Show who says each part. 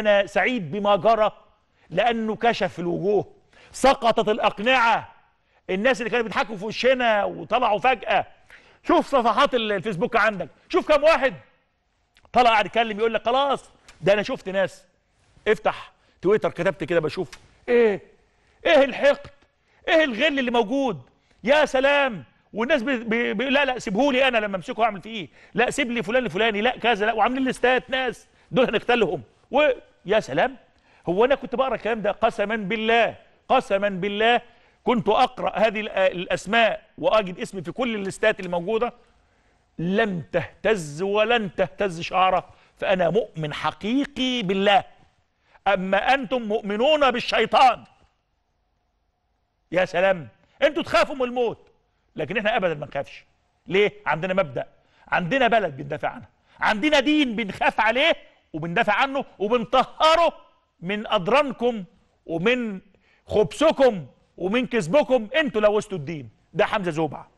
Speaker 1: أنا سعيد بما جرى لأنه كشف الوجوه سقطت الأقنعة الناس اللي كانوا بيضحكوا في وشنا وطلعوا فجأة شوف صفحات الفيسبوك عندك شوف كم واحد طلع قاعد يتكلم يقول لك خلاص ده أنا شفت ناس افتح تويتر كتبت كده بشوف إيه إيه الحقد إيه الغل اللي موجود يا سلام والناس بي بي لا لا سيبهولي أنا لما أمسكه أعمل فيه إيه لا سيب لي فلان الفلاني لا كذا لا وعاملين لستات ناس دول هنقتلهم ويا سلام هو انا كنت بقرا الكلام ده قسما بالله قسما بالله كنت اقرا هذه الاسماء واجد اسمي في كل الليستات اللي موجوده لم تهتز ولن تهتز شعره فانا مؤمن حقيقي بالله اما انتم مؤمنون بالشيطان يا سلام انتوا تخافوا من الموت لكن احنا ابدا ما نخافش ليه عندنا مبدا عندنا بلد بندافع عنها عندنا دين بنخاف عليه وبندافع عنه وبنطهره من أدرانكم ومن خبثكم ومن كذبكم انتوا لوثتوا الدين ده حمزة زوبعه